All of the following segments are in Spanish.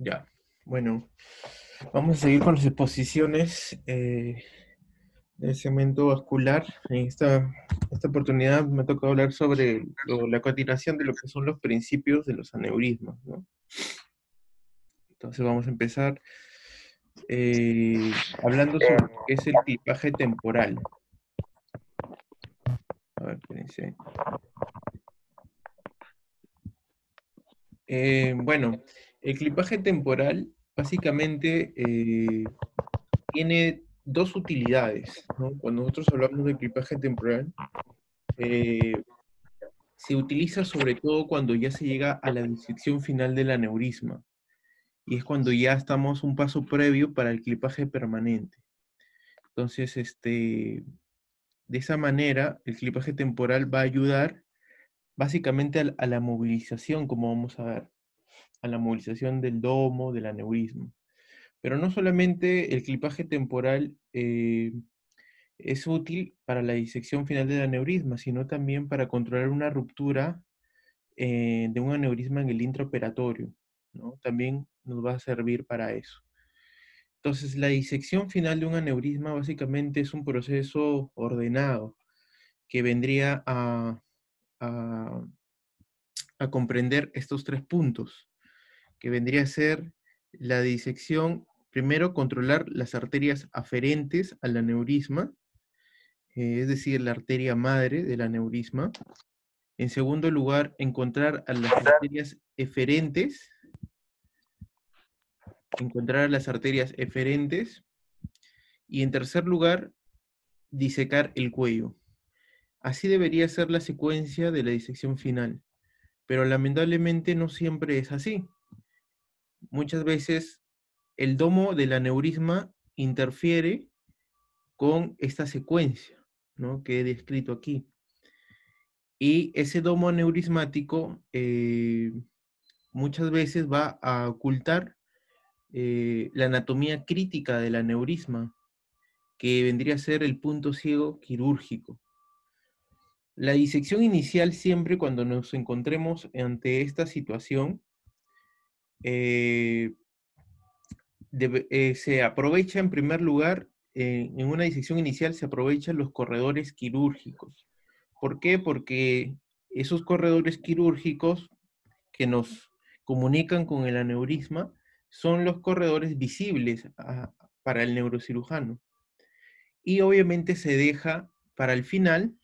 Ya, bueno, vamos a seguir con las exposiciones eh, del segmento vascular. En esta, oportunidad me toca hablar sobre la continuación de lo que son los principios de los aneurismas. ¿no? Entonces vamos a empezar eh, hablando sobre lo es el tipaje temporal. A ver, espérense. Eh, bueno, el clipaje temporal básicamente eh, tiene dos utilidades. Cuando nosotros hablamos de clipaje temporal, eh, se utiliza sobre todo cuando ya se llega a la disección final del aneurisma. Y es cuando ya estamos un paso previo para el clipaje permanente. Entonces, este, de esa manera, el clipaje temporal va a ayudar básicamente a la movilización, como vamos a ver a la movilización del domo, del aneurisma. Pero no solamente el clipaje temporal eh, es útil para la disección final del aneurisma, sino también para controlar una ruptura eh, de un aneurisma en el intraoperatorio. ¿no? También nos va a servir para eso. Entonces, la disección final de un aneurisma básicamente es un proceso ordenado que vendría a, a comprender estos tres puntos que vendría a ser la disección, primero controlar las arterias aferentes al aneurisma, eh, es decir, la arteria madre del aneurisma. En segundo lugar, encontrar a las arterias eferentes, encontrar las arterias eferentes. Y en tercer lugar, disecar el cuello. Así debería ser la secuencia de la disección final, pero lamentablemente no siempre es así muchas veces el domo del aneurisma interfiere con esta secuencia que he descrito aquí. Y ese domo aneurismático eh, muchas veces va a ocultar eh, la anatomía crítica del aneurisma, que vendría a ser el punto ciego quirúrgico. La disección inicial siempre cuando nos encontremos ante esta situación eh, eh, se aprovecha en primer lugar, eh, en una disección inicial se aprovechan los corredores quirúrgicos. ¿Por qué? Porque esos corredores quirúrgicos que nos comunican con el aneurisma son los corredores visibles para el neurocirujano. Y obviamente se deja para el final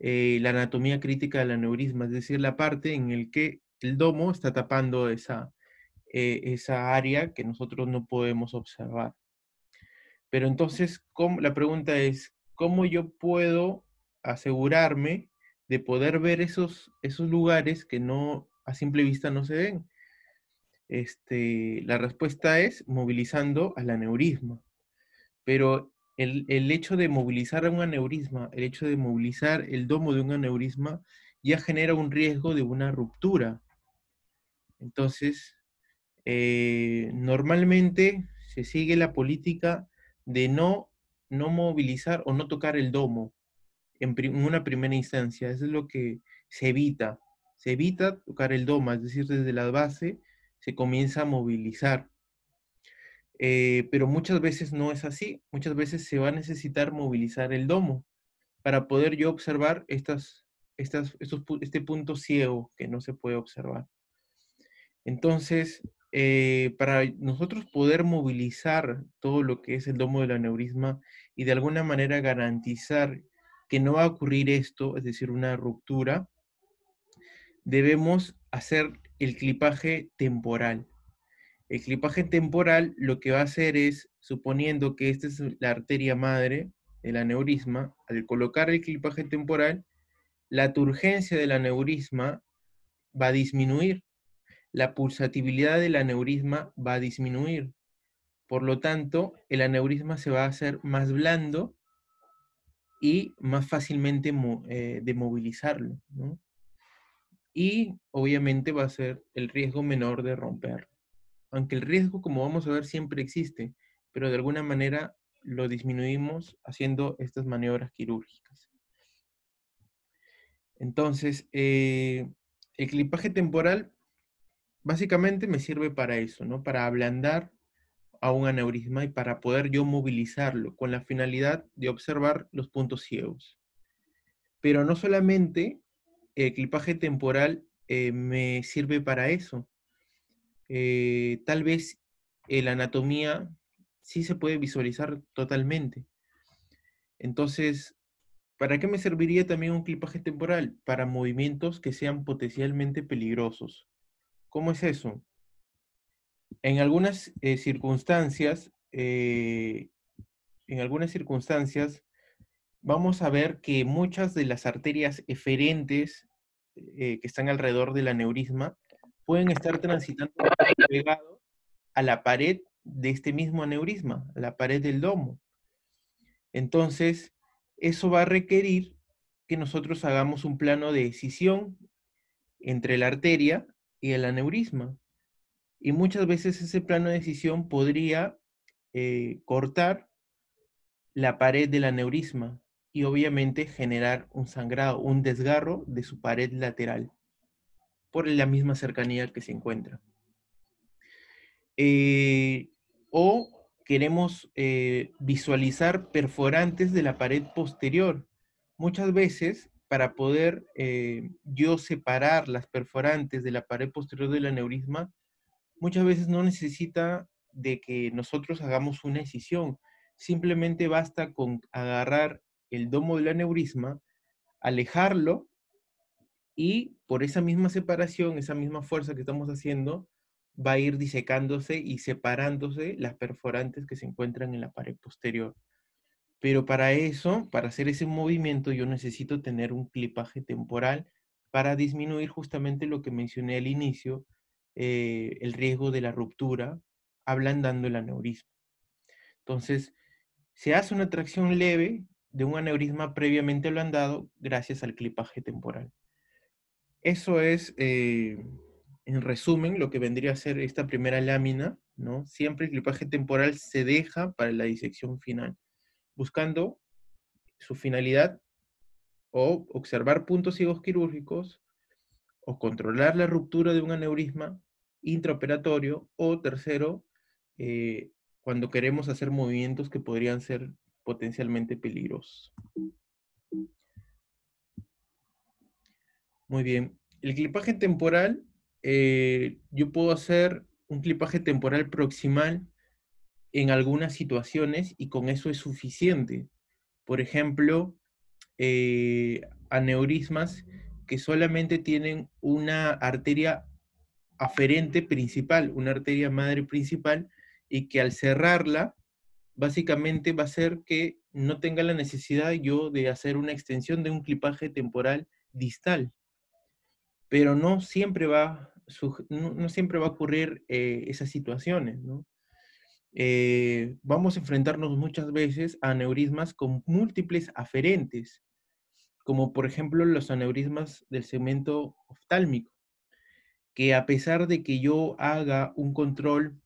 la anatomía crítica del aneurisma, es decir, la parte en la que el domo está tapando esa, eh, esa área que nosotros no podemos observar. Pero entonces, la pregunta es, ¿cómo yo puedo asegurarme de poder ver esos, esos lugares que no a simple vista no se ven? Este, la respuesta es movilizando al aneurisma. Pero el, el, hecho de movilizar un aneurisma, el hecho de movilizar el domo de un aneurisma, ya genera un riesgo de una ruptura. Entonces, eh, normalmente se sigue la política de no, no movilizar o no tocar el domo en, una primera instancia. Eso es lo que se evita. Se evita tocar el domo, es decir, desde la base se comienza a movilizar. Eh, pero muchas veces no es así. Muchas veces se va a necesitar movilizar el domo para poder yo observar estas, estas, estos, este punto ciego que no se puede observar. Entonces, eh, para nosotros poder movilizar todo lo que es el domo del aneurisma y de alguna manera garantizar que no va a ocurrir esto, es decir, una ruptura, debemos hacer el clipaje temporal. El clipaje temporal lo que va a hacer es, suponiendo que esta es la arteria madre del aneurisma, al colocar el clipaje temporal, la turgencia del aneurisma va a disminuir la pulsatibilidad del aneurisma va a disminuir. Por lo tanto, el aneurisma se va a hacer más blando y más fácilmente eh, de movilizarlo. Y obviamente va a ser el riesgo menor de romperlo. Aunque el riesgo, como vamos a ver, siempre existe, pero de alguna manera lo disminuimos haciendo estas maniobras quirúrgicas. Entonces, eh, el clipaje temporal básicamente me sirve para eso, ¿no? Para ablandar a un aneurisma y para poder yo movilizarlo con la finalidad de observar los puntos ciegos. Pero no solamente el clipaje temporal eh, me sirve para eso. Eh, tal vez eh, la anatomía sí se puede visualizar totalmente. Entonces, ¿para qué me serviría también un clipaje temporal? Para movimientos que sean potencialmente peligrosos ¿Cómo es eso? En algunas eh, circunstancias, eh, en algunas circunstancias, vamos a ver que muchas de las arterias eferentes eh, que están alrededor del aneurisma pueden estar transitando a la pared de este mismo aneurisma, a la pared del domo. Entonces, eso va a requerir que nosotros hagamos un plano de decisión entre la arteria y el aneurisma. Y muchas veces ese plano de decisión podría eh, cortar la pared del aneurisma y obviamente generar un sangrado, un desgarro de su pared lateral por la misma cercanía al que se encuentra. Eh, o queremos eh, visualizar perforantes de la pared posterior. Muchas veces para poder eh, yo separar las perforantes de la pared posterior del neurisma, muchas veces no necesita de que nosotros hagamos una escisión. Simplemente basta con agarrar el domo del neurisma, alejarlo y por esa misma separación, esa misma fuerza que estamos haciendo, va a ir disecándose y separándose las perforantes que se encuentran en la pared posterior. Pero para eso, para hacer ese movimiento, yo necesito tener un clipaje temporal para disminuir justamente lo que mencioné al inicio, eh, el riesgo de la ruptura, ablandando el aneurisma. Entonces, se hace una tracción leve de un aneurisma previamente ablandado gracias al clipaje temporal. Eso es, eh, en resumen, lo que vendría a ser esta primera lámina, ¿no? Siempre el clipaje temporal se deja para la disección final buscando su finalidad o observar puntos ciegos quirúrgicos o controlar la ruptura de un aneurisma intraoperatorio o tercero, eh, cuando queremos hacer movimientos que podrían ser potencialmente peligrosos. Muy bien. El clipaje temporal, eh, yo puedo hacer un clipaje temporal proximal en algunas situaciones y con eso es suficiente. Por ejemplo, eh, aneurismas que solamente tienen una arteria aferente principal, una arteria madre principal, y que al cerrarla, básicamente va a ser que no tenga la necesidad yo de hacer una extensión de un clipaje temporal distal. Pero no siempre va, no, siempre va a ocurrir eh, esas situaciones, ¿no? Eh, vamos a enfrentarnos muchas veces a aneurismas con múltiples aferentes, como por ejemplo los aneurismas del segmento oftálmico, que a pesar de que yo haga un control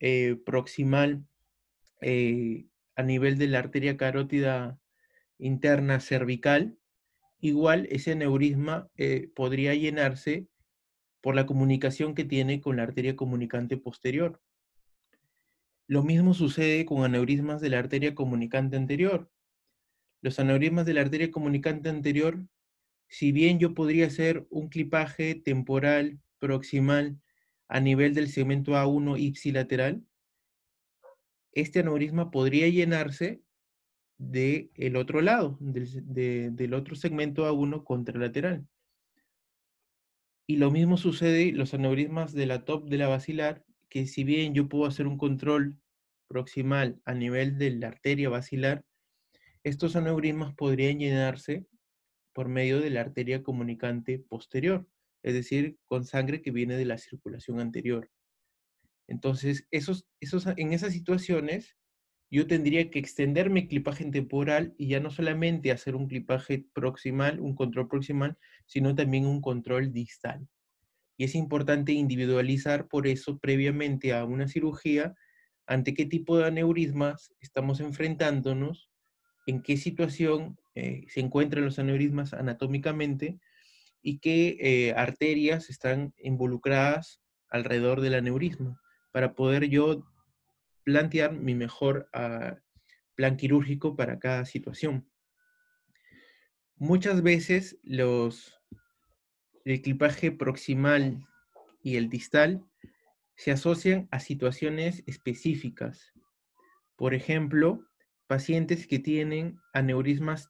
eh, proximal eh, a nivel de la arteria carótida interna cervical, igual ese aneurisma podría llenarse por la comunicación que tiene con la arteria comunicante posterior. Lo mismo sucede con aneurismas de la arteria comunicante anterior. Los aneurismas de la arteria comunicante anterior, si bien yo podría hacer un clipaje temporal proximal a nivel del segmento A1 ipsilateral, este aneurisma podría llenarse del otro lado, del, otro segmento A1 contralateral. Y lo mismo sucede los aneurismas de la top de la basilar que si bien yo puedo hacer un control proximal a nivel de la arteria vacilar, estos aneurismas podrían llenarse por medio de la arteria comunicante posterior, es decir, con sangre que viene de la circulación anterior. Entonces, esos, esos, en esas situaciones, yo tendría que extender mi clipaje temporal y ya no solamente hacer un clipaje proximal, un control proximal, sino también un control distal. Y es importante individualizar por eso previamente a una cirugía ante qué tipo de aneurismas estamos enfrentándonos, en qué situación eh, se encuentran los aneurismas anatómicamente y qué eh, arterias están involucradas alrededor del aneurisma para poder yo plantear mi mejor ah, plan quirúrgico para cada situación. Muchas veces los el clipaje proximal y el distal se asocian a situaciones específicas. Por ejemplo, pacientes que tienen aneurismas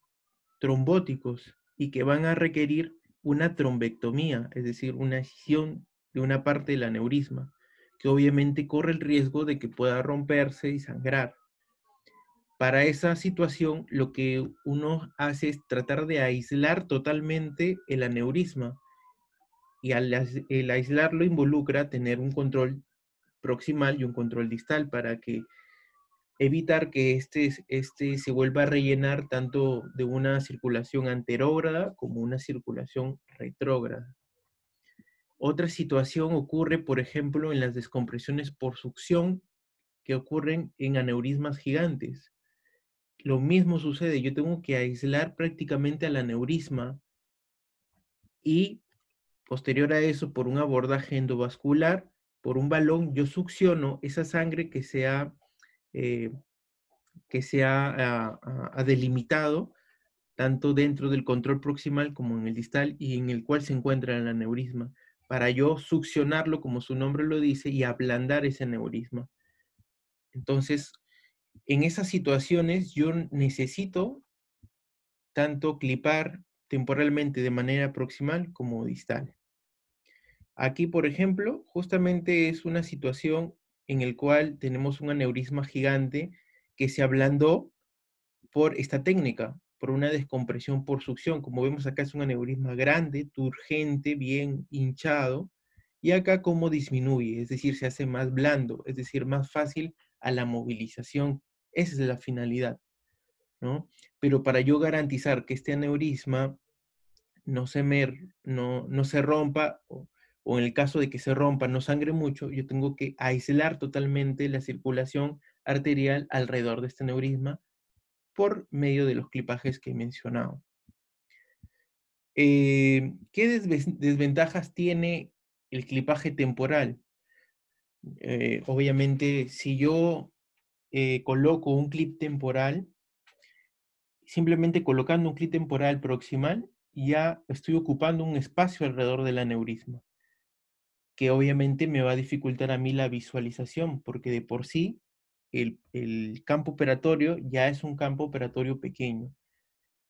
trombóticos y que van a requerir una trombectomía, es decir, una escisión de una parte del aneurisma, que obviamente corre el riesgo de que pueda romperse y sangrar. Para esa situación, lo que uno hace es tratar de aislar totalmente el aneurisma y al, aislarlo involucra tener un control proximal y un control distal para que evitar que este, este se vuelva a rellenar tanto de una circulación anterógrada como una circulación retrógrada. Otra situación ocurre, por ejemplo, en las descompresiones por succión que ocurren en aneurismas gigantes. Lo mismo sucede, yo tengo que aislar prácticamente al aneurisma y Posterior a eso, por un abordaje endovascular, por un balón, yo succiono esa sangre que se ha, eh, que ah, ah, delimitado tanto dentro del control proximal como en el distal y en el cual se encuentra el aneurisma, para yo succionarlo, como su nombre lo dice, y ablandar ese aneurisma. Entonces, en esas situaciones yo necesito tanto clipar temporalmente de manera proximal como distal. Aquí, por ejemplo, justamente es una situación en el cual tenemos un aneurisma gigante que se ablandó por esta técnica, por una descompresión por succión. Como vemos acá es un aneurisma grande, turgente, bien hinchado. Y acá como disminuye, es decir, se hace más blando, es decir, más fácil a la movilización. Esa es la finalidad. Pero para yo garantizar que este aneurisma no se, no, se rompa, o, en el caso de que se rompa, no sangre mucho, yo tengo que aislar totalmente la circulación arterial alrededor de este aneurisma por medio de los clipajes que he mencionado. Eh, ¿Qué desventajas tiene el clipaje temporal? Eh, obviamente, si yo eh, coloco un clip temporal, simplemente colocando un clic temporal proximal, ya estoy ocupando un espacio alrededor del aneurisma, que obviamente me va a dificultar a mí la visualización, porque de por sí el, el campo operatorio ya es un campo operatorio pequeño.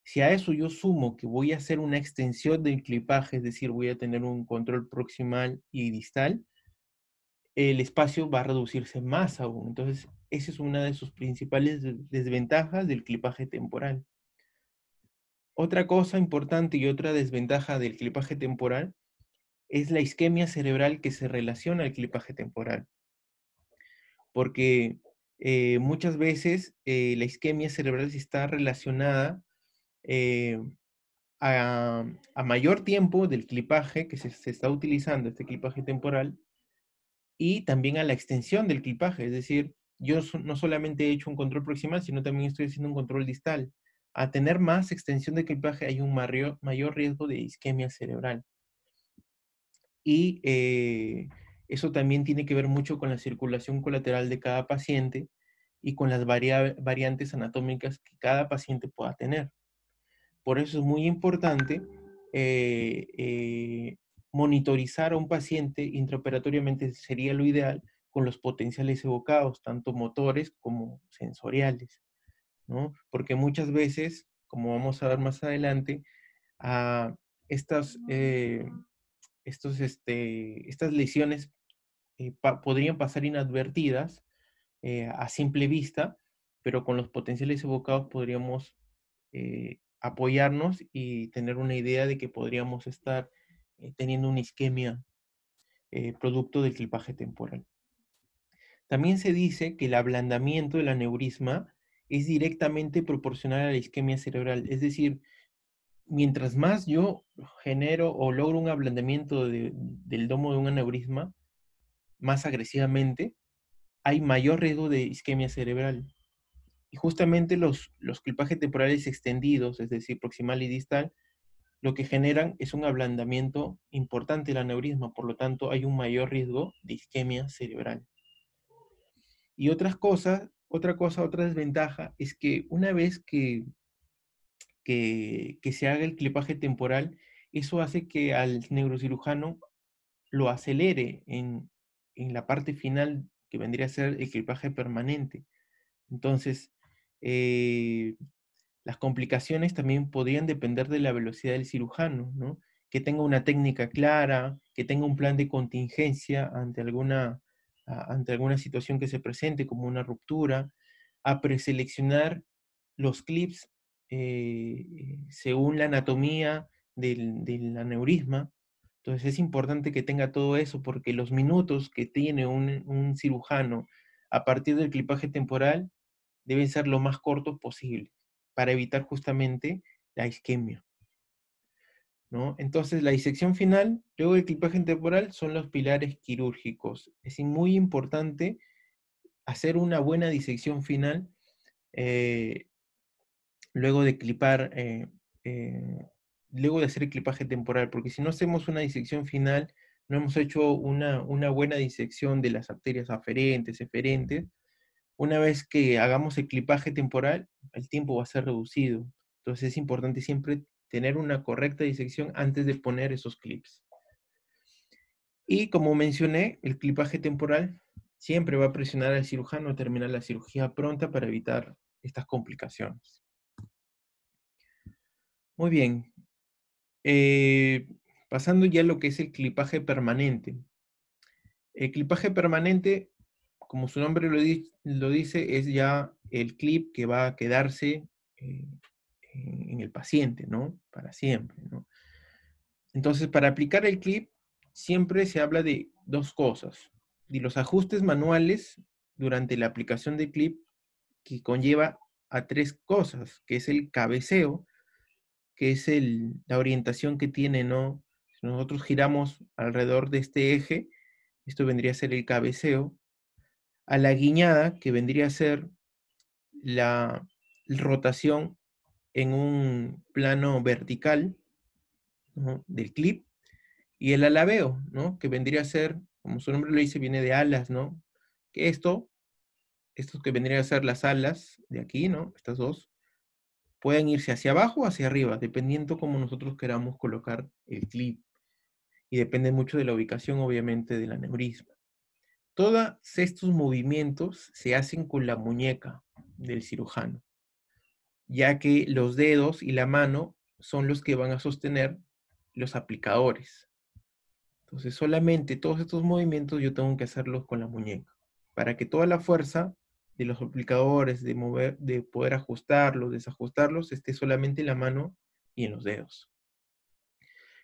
Si a eso yo sumo que voy a hacer una extensión del clipaje, es decir, voy a tener un control proximal y distal, el espacio va a reducirse más aún. Entonces, esa es una de sus principales desventajas del clipaje temporal. Otra cosa importante y otra desventaja del clipaje temporal es la isquemia cerebral que se relaciona al clipaje temporal. Porque eh, muchas veces eh, la isquemia cerebral está relacionada eh, a, mayor tiempo del clipaje que se, se, está utilizando, este clipaje temporal, y también a la extensión del clipaje, es decir, yo no solamente he hecho un control proximal, sino también estoy haciendo un control distal. A tener más extensión de clipaje hay un mayor riesgo de isquemia cerebral. Y eh, eso también tiene que ver mucho con la circulación colateral de cada paciente y con las variantes anatómicas que cada paciente pueda tener. Por eso es muy importante eh, eh, monitorizar a un paciente intraoperatoriamente, sería lo ideal, con los potenciales evocados, tanto motores como sensoriales, Porque muchas veces, como vamos a ver más adelante, a ah, estas, eh, estos, este, estas lesiones eh, podrían pasar inadvertidas eh, a simple vista, pero con los potenciales evocados podríamos apoyarnos y tener una idea de que podríamos estar teniendo una isquemia producto del clipaje temporal. También se dice que el ablandamiento del aneurisma es directamente proporcional a la isquemia cerebral, es decir, mientras más yo genero o logro un ablandamiento del domo de un aneurisma más agresivamente, hay mayor riesgo de isquemia cerebral. Y justamente los, los clipajes temporales extendidos, es decir, proximal y distal, lo que generan es un ablandamiento importante del aneurisma, por lo tanto hay un mayor riesgo de isquemia cerebral. Y otras cosas, otra cosa, otra desventaja es que una vez que, que, se haga el clipaje temporal, eso hace que al neurocirujano lo acelere en, en la parte final que vendría a ser el clipaje permanente. Entonces, eh, las complicaciones también podrían depender de la velocidad del cirujano, ¿no? que tenga una técnica clara, que tenga un plan de contingencia ante alguna ante alguna situación que se presente como una ruptura, a preseleccionar los clips eh, según la anatomía del, del, aneurisma. Entonces es importante que tenga todo eso porque los minutos que tiene un, un cirujano a partir del clipaje temporal deben ser lo más cortos posible para evitar justamente la isquemia. Entonces, la disección final, luego del clipaje temporal, son los pilares quirúrgicos. Es muy importante hacer una buena disección final eh, luego de clipar, eh, eh, luego de hacer el clipaje temporal, porque si no hacemos una disección final, no hemos hecho una, una buena disección de las arterias aferentes, eferentes, una vez que hagamos el clipaje temporal, el tiempo va a ser reducido. Entonces es importante siempre tener una correcta disección antes de poner esos clips. Y como mencioné, el clipaje temporal siempre va a presionar al cirujano a terminar la cirugía pronta para evitar estas complicaciones. Muy bien. Eh, pasando ya a lo que es el clipaje permanente. El clipaje permanente, como su nombre lo, dice, es ya el clip que va a quedarse eh, en, el paciente, ¿no? Para siempre, ¿no? Entonces, para aplicar el clip, siempre se habla de dos cosas. y los ajustes manuales durante la aplicación del clip que conlleva a tres cosas, que es el cabeceo, que es el, la orientación que tiene, ¿no? Si nosotros giramos alrededor de este eje, esto vendría a ser el cabeceo, a la guiñada, que vendría a ser la rotación en un plano vertical del clip y el alabeo, ¿no? que vendría a ser, como su nombre lo dice, viene de alas, ¿no? Que esto, estos que vendrían a ser las alas de aquí, ¿no? Estas dos, pueden irse hacia abajo o hacia arriba, dependiendo cómo nosotros queramos colocar el clip. Y depende mucho de la ubicación, obviamente, de la neurisma. Todos estos movimientos se hacen con la muñeca del cirujano ya que los dedos y la mano son los que van a sostener los aplicadores. Entonces solamente todos estos movimientos yo tengo que hacerlos con la muñeca, para que toda la fuerza de los aplicadores, de, mover, de poder ajustarlos, desajustarlos, esté solamente en la mano y en los dedos.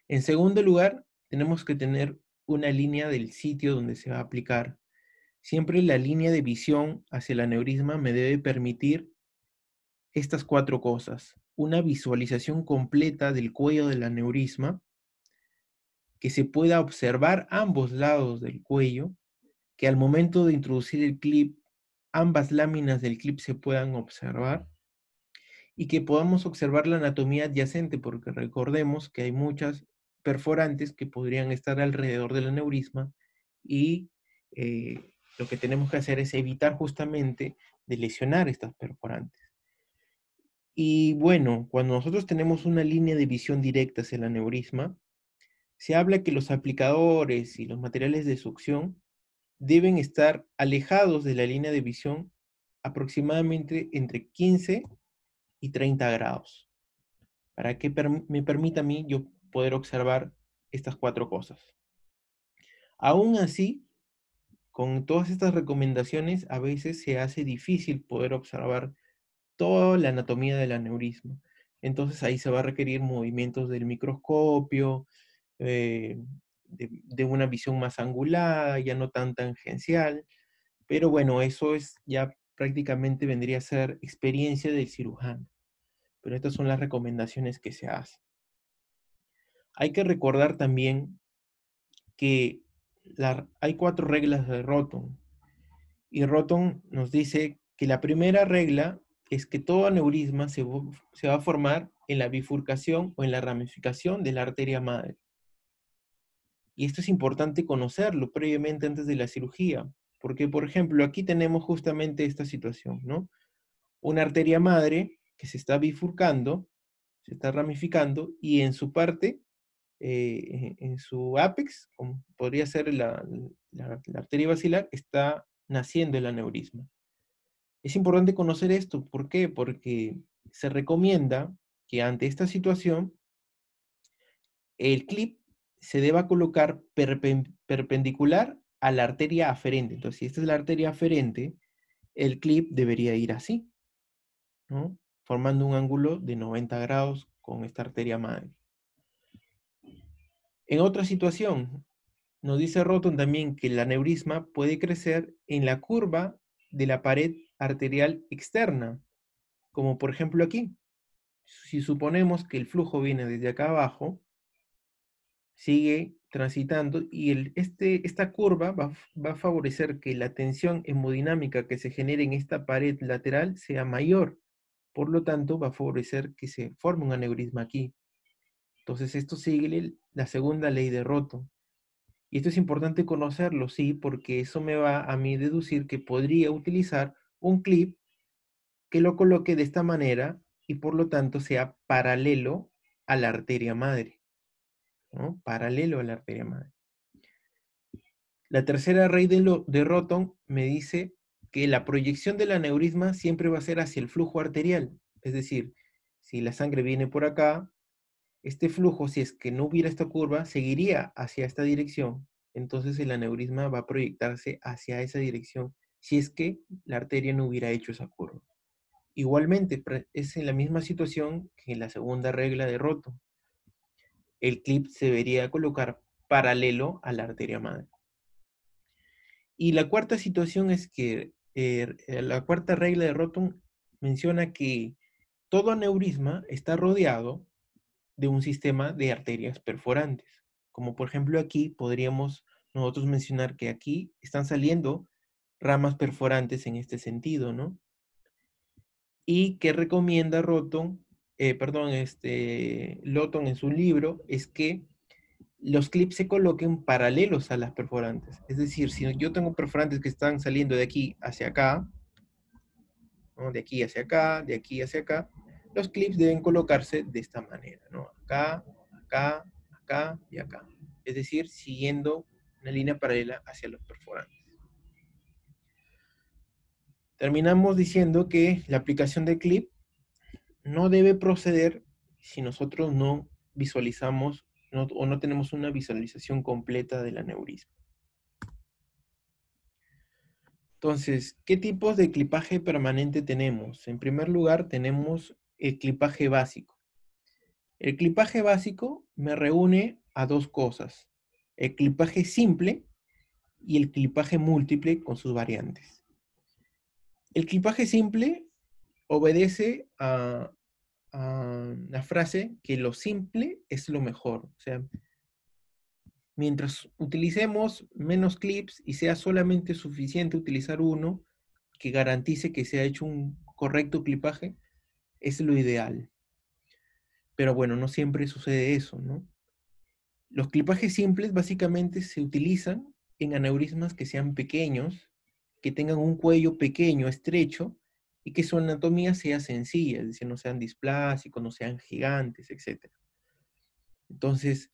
En segundo lugar, tenemos que tener una línea del sitio donde se va a aplicar. Siempre la línea de visión hacia el aneurisma me debe permitir estas cuatro cosas. Una visualización completa del cuello del neurisma. que se pueda observar ambos lados del cuello, que al momento de introducir el clip, ambas láminas del clip se puedan observar y que podamos observar la anatomía adyacente, porque recordemos que hay muchas perforantes que podrían estar alrededor del neurisma. y eh, lo que tenemos que hacer es evitar justamente de lesionar estas perforantes. Y bueno, cuando nosotros tenemos una línea de visión directa hacia el aneurisma, se habla que los aplicadores y los materiales de succión deben estar alejados de la línea de visión aproximadamente entre 15 y 30 grados, para que me permita a mí yo poder observar estas cuatro cosas. Aún así, con todas estas recomendaciones, a veces se hace difícil poder observar toda la anatomía del aneurisma. Entonces ahí se va a requerir movimientos del microscopio, eh, de, una visión más angulada, ya no tan tangencial, pero bueno, eso es ya prácticamente vendría a ser experiencia del cirujano. Pero estas son las recomendaciones que se hacen. Hay que recordar también que hay cuatro reglas de Roton. Y Roton nos dice que la primera regla es que todo aneurisma se, va a formar en la bifurcación o en la ramificación de la arteria madre. Y esto es importante conocerlo previamente antes de la cirugía, porque por ejemplo aquí tenemos justamente esta situación, ¿no? Una arteria madre que se está bifurcando, se está ramificando y en su parte, eh, en su ápex, como podría ser la, arteria vacilar, está naciendo el aneurisma. Es importante conocer esto. ¿Por qué? Porque se recomienda que ante esta situación el clip se deba colocar perpendicular a la arteria aferente. Entonces, si esta es la arteria aferente, el clip debería ir así, formando un ángulo de 90 grados con esta arteria madre. En otra situación, nos dice Roton también que el aneurisma puede crecer en la curva de la pared arterial externa, como por ejemplo aquí. Si suponemos que el flujo viene desde acá abajo, sigue transitando y este, esta curva va, a favorecer que la tensión hemodinámica que se genere en esta pared lateral sea mayor. Por lo tanto, va a favorecer que se forme un aneurisma aquí. Entonces, esto sigue la segunda ley de Roto. Y esto es importante conocerlo, sí, porque eso me va a mí deducir que podría utilizar un clip que lo coloque de esta manera y por lo tanto sea paralelo a la arteria madre. Paralelo a la arteria madre. La tercera raíz de, de Roton me dice que la proyección del aneurisma siempre va a ser hacia el flujo arterial. Es decir, si la sangre viene por acá, este flujo, si es que no hubiera esta curva, seguiría hacia esta dirección. Entonces el aneurisma va a proyectarse hacia esa dirección si es que la arteria no hubiera hecho esa curva. Igualmente, es en la misma situación que en la segunda regla de Roto. El clip se debería colocar paralelo a la arteria madre. Y la cuarta situación es que er, eh, la cuarta regla de Rotom menciona que todo aneurisma está rodeado de un sistema de arterias perforantes. Como por ejemplo aquí podríamos nosotros mencionar que aquí están saliendo ramas perforantes en este sentido, ¿no? Y que recomienda Roton, eh, perdón, este, Lotton en su libro, es que los clips se coloquen paralelos a las perforantes. Es decir, si yo tengo perforantes que están saliendo de aquí hacia acá, de aquí hacia acá, de aquí hacia acá, los clips deben colocarse de esta manera, ¿no? Acá, acá, acá y acá. Es decir, siguiendo una línea paralela hacia los perforantes terminamos diciendo que la aplicación de clip no debe proceder si nosotros no visualizamos o no tenemos una visualización completa del aneurisma. Entonces, ¿qué tipos de clipaje permanente tenemos? En primer lugar, tenemos el clipaje básico. El clipaje básico me reúne a dos cosas, el clipaje simple y el clipaje múltiple con sus variantes. El clipaje simple obedece a, la frase que lo simple es lo mejor. O sea, mientras utilicemos menos clips y sea solamente suficiente utilizar uno que garantice que se ha hecho un correcto clipaje, es lo ideal. Pero bueno, no siempre sucede eso, ¿no? Los clipajes simples básicamente se utilizan en aneurismas que sean pequeños que tengan un cuello pequeño, estrecho, y que su anatomía sea sencilla, es decir, no sean displásicos, no sean gigantes, etc. Entonces,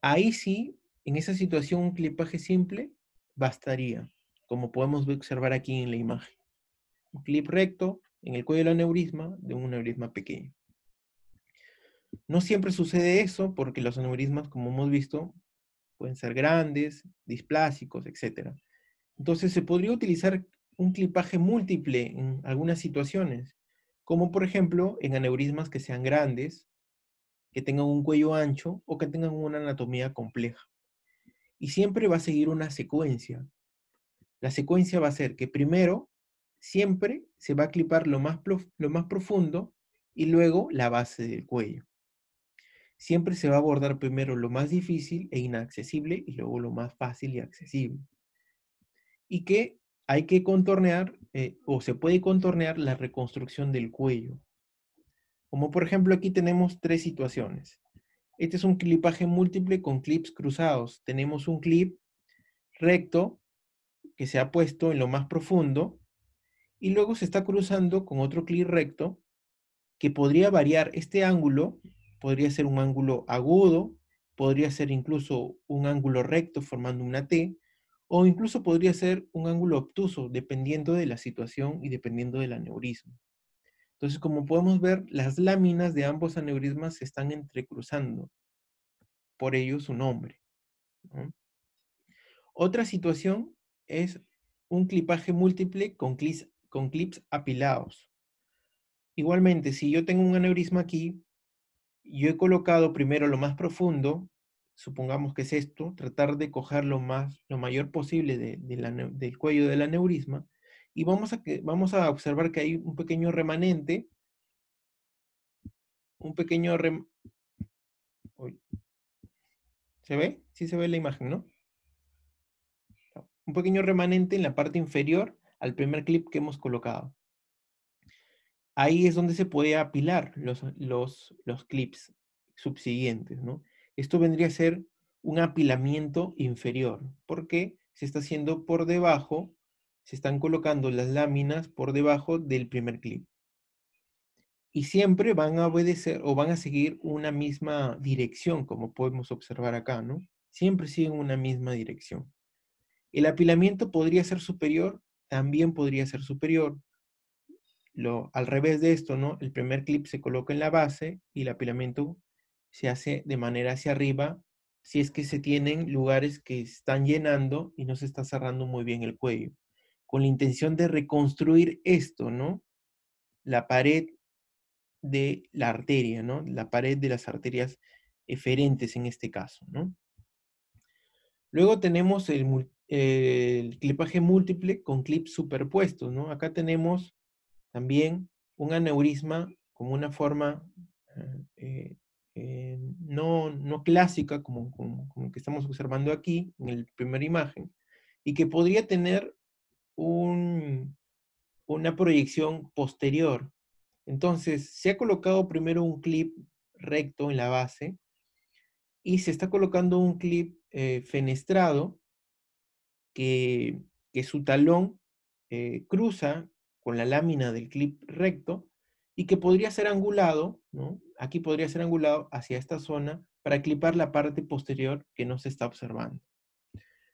ahí sí, en esa situación, un clipaje simple bastaría, como podemos observar aquí en la imagen. Un clip recto en el cuello del aneurisma de un aneurisma pequeño. No siempre sucede eso porque los aneurismas, como hemos visto, pueden ser grandes, displásicos, etc. Entonces se podría utilizar un clipaje múltiple en algunas situaciones, como por ejemplo en aneurismas que sean grandes, que tengan un cuello ancho o que tengan una anatomía compleja. Y siempre va a seguir una secuencia. La secuencia va a ser que primero siempre se va a clipar lo más, lo más profundo y luego la base del cuello. Siempre se va a abordar primero lo más difícil e inaccesible y luego lo más fácil y accesible y que hay que contornear eh, o se puede contornear la reconstrucción del cuello. Como por ejemplo aquí tenemos tres situaciones. Este es un clipaje múltiple con clips cruzados. Tenemos un clip recto que se ha puesto en lo más profundo y luego se está cruzando con otro clip recto que podría variar este ángulo, podría ser un ángulo agudo, podría ser incluso un ángulo recto formando una T, o incluso podría ser un ángulo obtuso, dependiendo de la situación y dependiendo del aneurisma. Entonces, como podemos ver, las láminas de ambos aneurismas se están entrecruzando, por ello su nombre. Otra situación es un clipaje múltiple con clips, con clips apilados. Igualmente, si yo tengo un aneurisma aquí, yo he colocado primero lo más profundo, supongamos que es esto, tratar de coger lo, más, lo mayor posible de, de la, del cuello del aneurisma y vamos a, vamos a observar que hay un pequeño remanente, un pequeño... remanente. ¿Se ve? Sí se ve la imagen, ¿no? Un pequeño remanente en la parte inferior al primer clip que hemos colocado. Ahí es donde se puede apilar los, los, los clips subsiguientes, ¿no? Esto vendría a ser un apilamiento inferior, porque se está haciendo por debajo, se están colocando las láminas por debajo del primer clip. Y siempre van a obedecer o van a seguir una misma dirección, como podemos observar acá, ¿no? Siempre siguen una misma dirección. El apilamiento podría ser superior, también podría ser superior. Lo, al revés de esto, ¿no? El primer clip se coloca en la base y el apilamiento se hace de manera hacia arriba si es que se tienen lugares que están llenando y no se está cerrando muy bien el cuello, con la intención de reconstruir esto, ¿no? La pared de la arteria, ¿no? La pared de las arterias eferentes en este caso, ¿no? Luego tenemos el, clipaje múltiple con clips superpuestos, ¿no? Acá tenemos también un aneurisma como una forma eh, eh, no, no clásica como, como, como, que estamos observando aquí en la primera imagen, y que podría tener un, una proyección posterior. Entonces, se ha colocado primero un clip recto en la base y se está colocando un clip eh, fenestrado que, que su talón eh, cruza con la lámina del clip recto y que podría ser angulado, Aquí podría ser angulado hacia esta zona para clipar la parte posterior que no se está observando.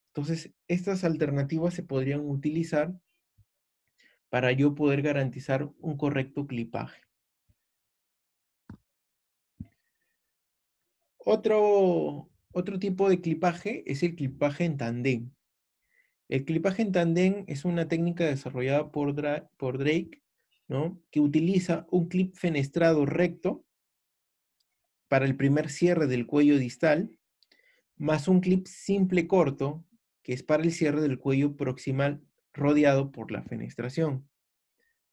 Entonces, estas alternativas se podrían utilizar para yo poder garantizar un correcto clipaje. Otro, otro tipo de clipaje es el clipaje en tandem. El clipaje en tandem es una técnica desarrollada por, Drake que utiliza un clip fenestrado recto para el primer cierre del cuello distal, más un clip simple corto, que es para el cierre del cuello proximal rodeado por la fenestración.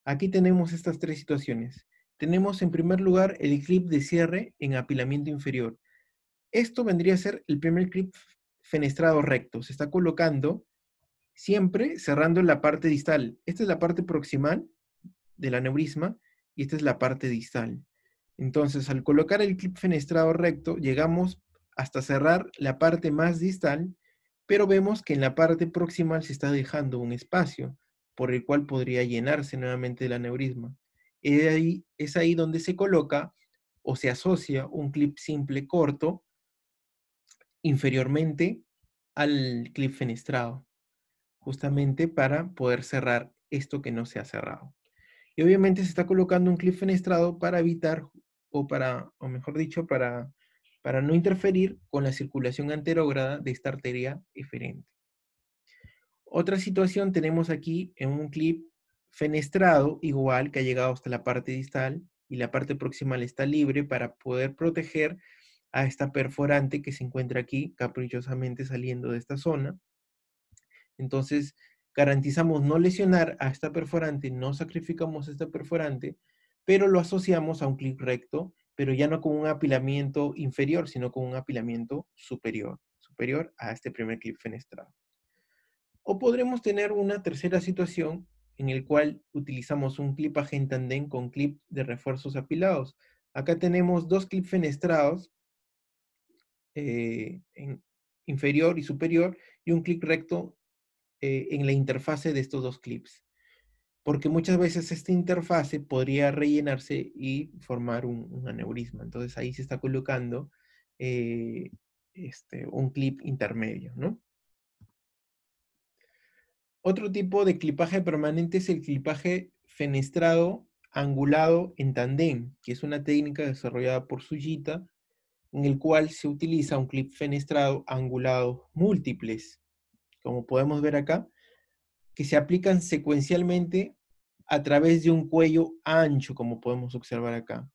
Aquí tenemos estas tres situaciones. Tenemos en primer lugar el clip de cierre en apilamiento inferior. Esto vendría a ser el primer clip fenestrado recto. Se está colocando siempre cerrando la parte distal. Esta es la parte proximal la neurisma, y esta es la parte distal. Entonces, al colocar el clip fenestrado recto, llegamos hasta cerrar la parte más distal, pero vemos que en la parte proximal se está dejando un espacio por el cual podría llenarse nuevamente el neurisma. Es ahí, es ahí donde se coloca o se asocia un clip simple corto inferiormente al clip fenestrado, justamente para poder cerrar esto que no se ha cerrado. Y obviamente se está colocando un clip fenestrado para evitar, o para, o mejor dicho, para, para no interferir con la circulación anterógrada de esta arteria eferente. Otra situación tenemos aquí en un clip fenestrado, igual que ha llegado hasta la parte distal y la parte proximal está libre para poder proteger a esta perforante que se encuentra aquí caprichosamente saliendo de esta zona. Entonces, garantizamos no lesionar a esta perforante, no sacrificamos esta perforante, pero lo asociamos a un clip recto, pero ya no con un apilamiento inferior, sino con un apilamiento superior, superior a este primer clip fenestrado. O podremos tener una tercera situación en el cual utilizamos un clip en andén con clip de refuerzos apilados. Acá tenemos dos clips fenestrados, eh, inferior y superior, y un clip recto eh, en la interfase de estos dos clips. Porque muchas veces esta interfase podría rellenarse y formar un, aneurisma. Entonces ahí se está colocando eh, este, un clip intermedio, ¿no? Otro tipo de clipaje permanente es el clipaje fenestrado angulado en tandem, que es una técnica desarrollada por Sujita, en el cual se utiliza un clip fenestrado angulado múltiples como podemos ver acá, que se aplican secuencialmente a través de un cuello ancho, como podemos observar acá.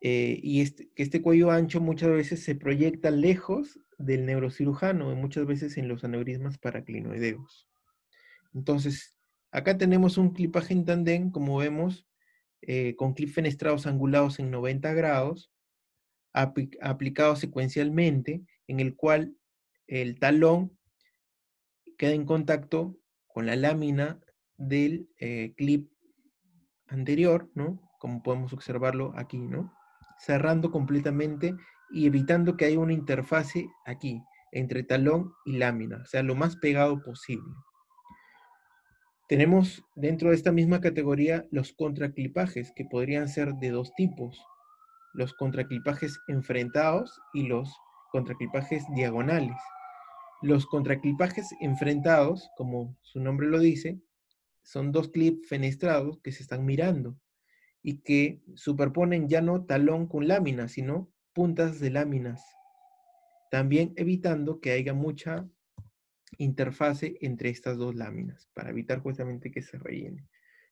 Eh, y este, que este cuello ancho muchas veces se proyecta lejos del neurocirujano, muchas veces en los aneurismas paraclinoideos. Entonces, acá tenemos un clipaje en tandem, como vemos, eh, con clip fenestrados angulados en 90 grados, aplicado secuencialmente, en el cual el talón queda en contacto con la lámina del eh, clip anterior, ¿no? Como podemos observarlo aquí, ¿no? Cerrando completamente y evitando que haya una interfase aquí entre talón y lámina, o sea, lo más pegado posible. Tenemos dentro de esta misma categoría los contraclipajes, que podrían ser de dos tipos, los contraclipajes enfrentados y los contraclipajes diagonales. Los contraclipajes enfrentados, como su nombre lo dice, son dos clips fenestrados que se están mirando y que superponen ya no talón con láminas, sino puntas de láminas, también evitando que haya mucha interfase entre estas dos láminas, para evitar justamente que se rellene.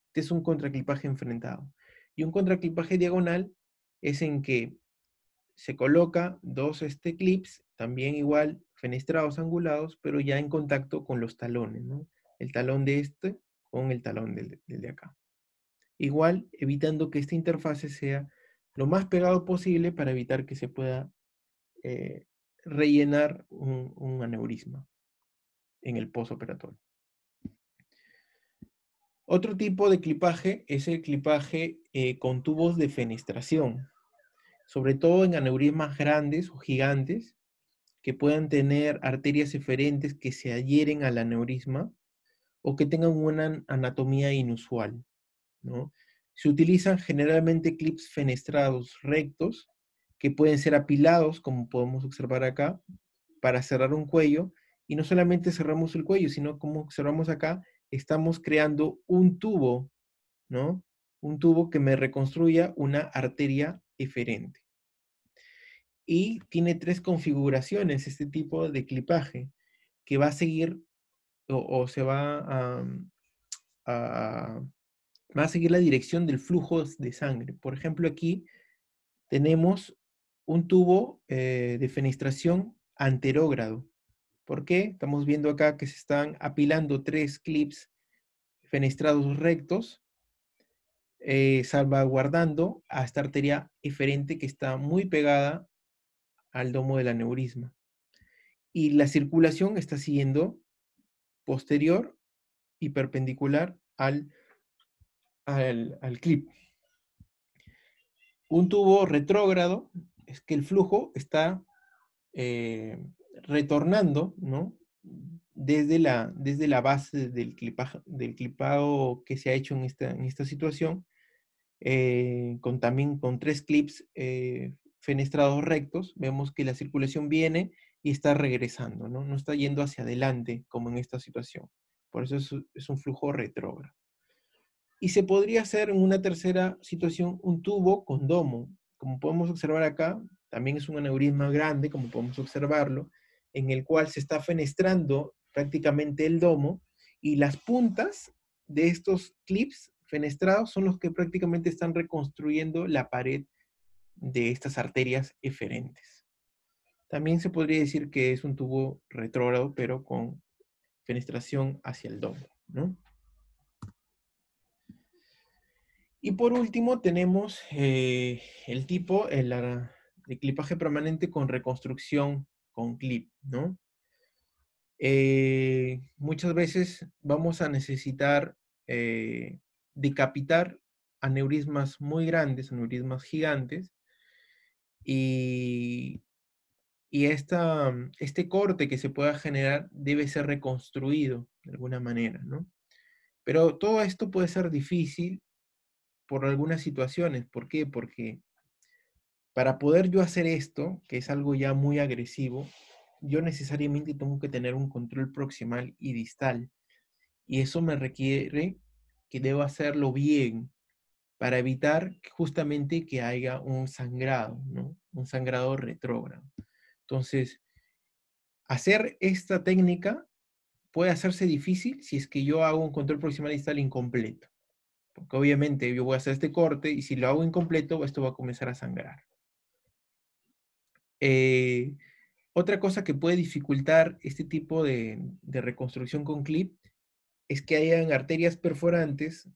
Este es un contraclipaje enfrentado. Y un contraclipaje diagonal es en que se coloca dos este, clips, también igual fenestrados, angulados, pero ya en contacto con los talones, ¿no? El talón de este con el talón del, de acá. Igual, evitando que esta interfase sea lo más pegado posible para evitar que se pueda eh, rellenar un, aneurisma en el posoperatorio. Otro tipo de clipaje es el clipaje eh, con tubos de fenestración, sobre todo en aneurismas grandes o gigantes, que puedan tener arterias eferentes que se adhieren al aneurisma o que tengan una anatomía inusual. ¿no? Se utilizan generalmente clips fenestrados rectos que pueden ser apilados, como podemos observar acá, para cerrar un cuello. Y no solamente cerramos el cuello, sino como observamos acá, estamos creando un tubo, ¿no? Un tubo que me reconstruya una arteria eferente y tiene tres configuraciones este tipo de clipaje que va a seguir o, se va mm, a, va a seguir la dirección del flujo de sangre. Por ejemplo, aquí tenemos un tubo eh, de fenestración anterógrado. ¿Por qué? Estamos viendo acá que se están apilando tres clips fenestrados rectos, eh, salvaguardando a esta arteria eferente que está muy pegada al domo del aneurisma. Y la circulación está siendo posterior y perpendicular al, al, clip. Un tubo retrógrado es que el flujo está eh, retornando ¿no? desde, la, desde la base del, del clipado que se ha hecho en esta, en esta situación, eh, con, también con tres clips eh, fenestrados rectos, vemos que la circulación viene y está regresando, ¿no? No está yendo hacia adelante como en esta situación. Por eso es, es un flujo retrógrado. Y se podría hacer en una tercera situación un tubo con domo. Como podemos observar acá, también es un aneurisma grande, como podemos observarlo, en el cual se está fenestrando prácticamente el domo y las puntas de estos clips fenestrados son los que prácticamente están reconstruyendo la pared de estas arterias eferentes. También se podría decir que es un tubo retrógrado, pero con fenestración hacia el domo. Y por último tenemos eh, el tipo el, de clipaje permanente con reconstrucción con clip. Eh, muchas veces vamos a necesitar eh, decapitar aneurismas muy grandes, aneurismas gigantes, y, y esta, mm, este corte que se pueda generar debe ser reconstruido de alguna manera, ¿no? Pero todo esto puede ser difícil por algunas situaciones. ¿Por qué? Porque para poder yo hacer esto, que es algo ya muy agresivo, yo necesariamente tengo que tener un control proximal y distal. Y eso me requiere que debo hacerlo bien, para evitar justamente que haya un sangrado, ¿no? un sangrado retrógrado. Entonces, hacer esta técnica puede hacerse difícil si es que yo hago un control proximal distal incompleto. Porque obviamente yo voy a hacer este corte y si lo hago incompleto, esto va a comenzar a sangrar. Eh, otra cosa que puede dificultar este tipo de, de reconstrucción con clip es que hayan arterias perforantes